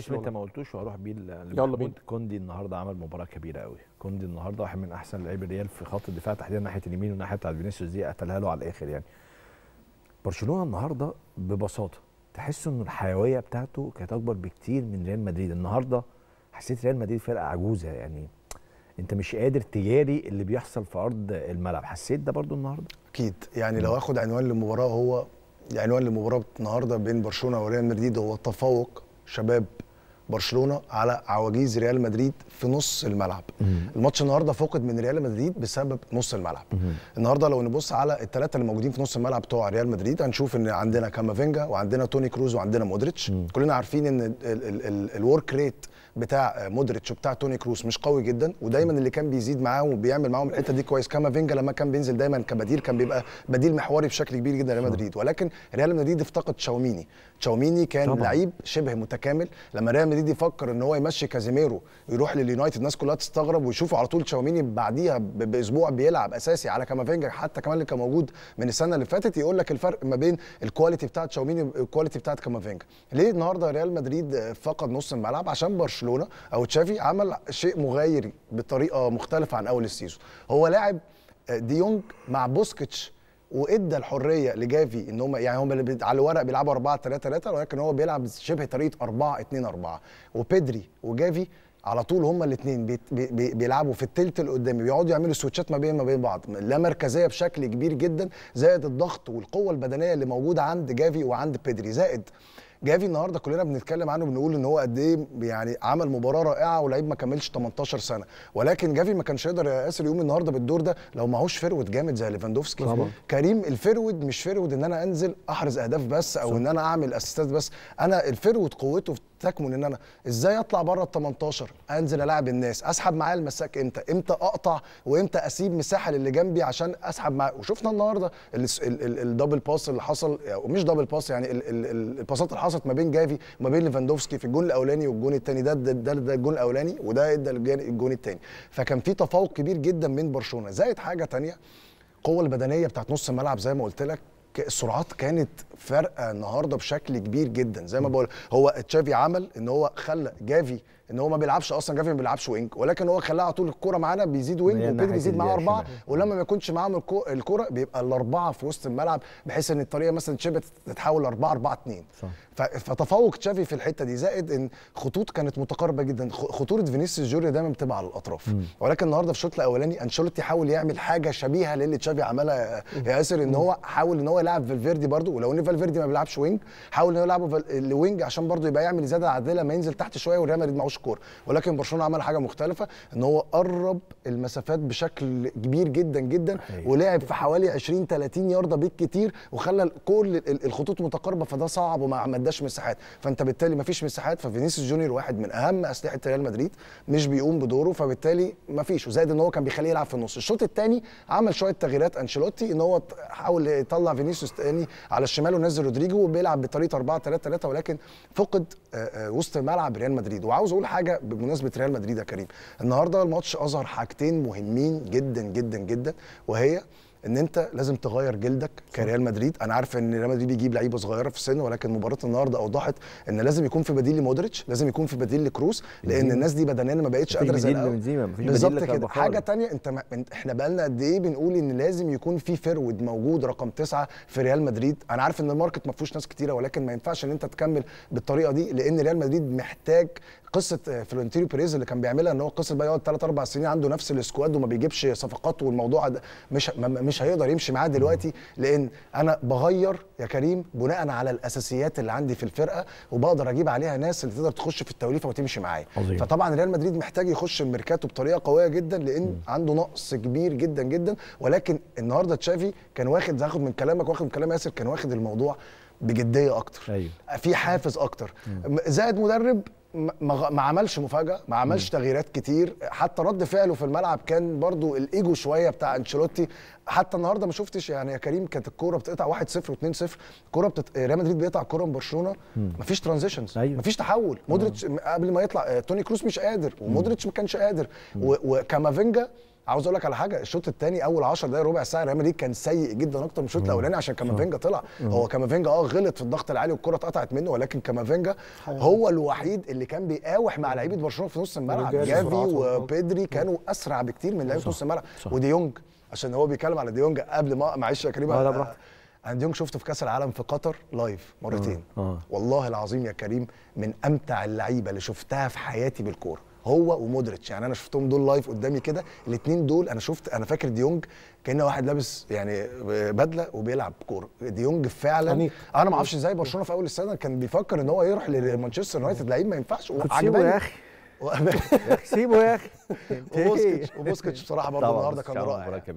اسم انت ما قلتوش واروح بيه يلا بينا كوندي النهارده عمل مباراه كبيره قوي كوندي النهارده واحد من احسن لعيبه الريال في خط الدفاع تحديدا ناحيه اليمين والناحيه بتاعت فينيسيوس دي قتلها له على الاخر يعني برشلونه النهارده ببساطه تحس ان الحيويه بتاعته كانت اكبر بكتير من ريال مدريد النهارده حسيت ريال مدريد فرقه عجوزه يعني انت مش قادر تجاري اللي بيحصل في ارض الملعب حسيت ده برضو النهارده اكيد يعني لو اخد عنوان للمباراه هو يعني عنوان لمباراه النهارده بين برشلونه وريال مدريد هو تفوق شباب برشلونه على عواجيز ريال مدريد في نص الملعب الماتش النهارده فقد من ريال مدريد بسبب نص الملعب النهارده لو نبص على الثلاثه اللي موجودين في نص الملعب بتوع ريال مدريد هنشوف ان عندنا كامافينجا وعندنا توني كروز وعندنا مودريتش كلنا عارفين ان الورك ريت بتاع مودريتش وبتاع توني كروز مش قوي جدا ودايما اللي كان بيزيد معاهم وبيعمل معاهم الحته دي كويس كامافينجا لما كان بينزل دايما كبديل كان بيبقى بديل محوري بشكل كبير جدا لريال مدريد ولكن ريال مدريد افتقد تشاوميني تشاوميني كان لعيب شبه متكامل لما ريال مدريد يفكر ان هو يمشي كازيميرو يروح لليونايتد الناس كلها تستغرب ويشوفوا على طول تشاوميني بعديها باسبوع بيلعب اساسي على كامافينجا حتى كمان اللي كان موجود من السنه اللي فاتت يقول لك الفرق ما بين الكواليتي بتاعت تشاوميني والكواليتي بتاعت كامافينجا ليه النهارده ريال مدريد فقد نص الملعب عشان برشلونه او تشافي عمل شيء مغاير بطريقه مختلفه عن اول السيزون هو لاعب آه، ديونج مع بوسكيتش وادى الحريه لجافي ان هم يعني هم اللي على الورق بيلعبوا 4 3 3 ولكن هو بيلعب شبه طريقه 4 2 4 وبيدري وجافي على طول هما الاثنين بي بي بيلعبوا في التلت اللي قدامي بيقعدوا يعملوا سويتشات ما بين ما بين بعض لا مركزيه بشكل كبير جدا زائد الضغط والقوه البدنيه اللي موجوده عند جافي وعند بيدري زائد جافي النهارده كلنا بنتكلم عنه بنقول ان هو قد ايه يعني عمل مباراه رائعه ولعيب ما كملش 18 سنه ولكن جافي ما كانش يقدر ياسر يقوم النهارده بالدور ده لو معهوش فرود جامد زي ليفاندوفسكي كريم الفرود مش فرود ان انا انزل احرز اهداف بس او صح. ان انا اعمل اسيستات بس انا الفرود قوته في تكمن ان انا ازاي اطلع بره ال 18 انزل العب الناس اسحب معايا المساك امتى امتى اقطع وامتى اسيب مساحه للي جنبي عشان اسحب معاه وشفنا النهارده الدبل باس اللي حصل مش دبل باس يعني الباسات اللي حصلت ما بين جافي وما بين ليفاندوفسكي في الجون الاولاني والجون الثاني ده ده, ده ده الجون الاولاني وده ادى الجون الثاني فكان في تفوق كبير جدا من برشلونه زائد حاجه ثانيه القوه البدنيه بتاعت نص الملعب زي ما قلت لك السرعات كانت فارقه النهارده بشكل كبير جدا زي ما بقول هو تشافي عمل ان هو خلى جافي ان هو ما بيلعبش اصلا جافي ما بيلعبش وينج ولكن هو خلاه على طول الكوره معانا بيزيد وينج وبيدري يزيد معاه اربعه ولما ما يكونش معاهم الكوره بيبقى الاربعه في وسط الملعب بحيث ان الطريقه مثلا تشبه تتحول 4 4 2 فتفوق تشافي في الحته دي زائد ان خطوط كانت متقاربه جدا خطوره فينيسيوس جوريا دايما بتبقى على الاطراف مم. ولكن النهارده في الشوط الاولاني انشيلوتي حاول يعمل حاجه شبيهه للي تشافي عملها يا ياسر ان هو حاول ان هو يلعب فالفيردي برده ولو ان فالفيردي ما بيلعبش وينج حاول ان هو يلعبه الوينج عشان برده يبقى يعمل زياده عادله ما ينزل تحت شويه وريال مدريد معهوش مشكور ولكن برشلونه عمل حاجه مختلفه ان هو قرب المسافات بشكل كبير جدا جدا ولعب في حوالي 20 30 يارده كتير وخلى كل الخطوط متقاربه فده صعب وما اداش مساحات فانت بالتالي ما فيش مساحات ففينيسيوس جونيور واحد من اهم اسلحه ريال مدريد مش بيقوم بدوره فبالتالي ما فيش وزائد ان هو كان بيخليه يلعب في النص الشوط الثاني عمل شويه تغييرات انشيلوتي ان هو حاول يطلع فينيسيوس تاني على الشمال ونزل رودريجو وبيلعب بطريقه 4 3 3 ولكن فقد آه، آه، وسط ملعب ريال مدريد وعاوز اقول اقول حاجه بمناسبه ريال مدريد يا كريم النهارده الماتش اظهر حاجتين مهمين جدا جدا جدا وهي ان انت لازم تغير جلدك كريال مدريد انا عارف ان ريال مدريد بيجيب لعيبه صغيره في السن ولكن مباراه النهارده اوضحت ان لازم يكون في بديل لمودريتش لازم يكون في بديل لكروس لان الناس دي بدنيا ما بقتش قادره زي الاول بالظبط كده حاجه ثانيه انت ما... احنا بقالنا قد ايه بنقول ان لازم يكون في فرود موجود رقم تسعه في ريال مدريد انا عارف ان الماركت ما فيهوش ناس كتيره ولكن ما ينفعش ان انت تكمل بالطريقه دي لان ريال مدريد محتاج قصه آه، فلورنتينو بيريز اللي كان بيعملها ان هو قصه بقى يقعد ثلاث اربع سنين عنده نفس السكواد وما بيجيبش صفقات والموضوع ده مش مش هيقدر يمشي معاه دلوقتي لان انا بغير يا كريم بناء على الاساسيات اللي عندي في الفرقه وبقدر اجيب عليها ناس اللي تقدر تخش في التوليفه وتمشي معايا فطبعا ريال مدريد محتاج يخش الميركاتو بطريقه قويه جدا لان م. عنده نقص كبير جدا جدا ولكن النهارده تشافي كان واخد هاخد من كلامك واخد من كلام ياسر كان واخد الموضوع بجديه اكتر أيوه. في حافز اكتر زائد مدرب ما, ما عملش مفاجاه ما عملش تغييرات كتير حتى رد فعله في الملعب كان برضو الايجو شويه بتاع انشيلوتي حتى النهارده ما شفتش يعني يا كريم كانت الكوره بتقطع 1-0 و2-0 الكوره بتت... ريال مدريد بيقطع الكوره من برشلونه ما فيش ترانزيشنز ما أيوة. فيش تحول مودريتش آه. قبل ما يطلع آه، توني كروس مش قادر ومودريتش ما كانش قادر وكامافينجا عاوز اقول لك على حاجه الشوط الثاني اول 10 دقائق ربع ساعه ريال مدريد كان سيء جدا اكتر من الشوط الاولاني عشان كامافينجا طلع هو كامافينجا اه غلط في الضغط العالي والكره اتقطعت منه ولكن كامافينجا هو الوحيد اللي كان بيقاوح مع لعيبه برشلونه في نص الملعب جافي وبيدري كانوا اسرع بكتير من لعيبه نص الملعب وديونج عشان هو بيتكلم على ديونج قبل ما معلش يا كريم اه، آه، انا ديونج شفته في كاس العالم في قطر لايف مرتين اه، والله العظيم يا كريم من امتع اللعيبه اللي شفتها في حياتي بالكوره هو ومودريتش يعني انا شفتهم دول لايف قدامي كده الاثنين دول انا شفت انا فاكر ديونج كان واحد لابس يعني بدله وبيلعب كوره ديونج فعلا انا ما اعرفش ازاي برشلونه في اول السنه كان بيفكر ان هو يروح لمانشستر يونايتد لعيب ما ينفعش وعجبني يا اخي سيبه يا اخي وبوسكيتش وبوسكيتش بصراحه برضه النهارده كان رائع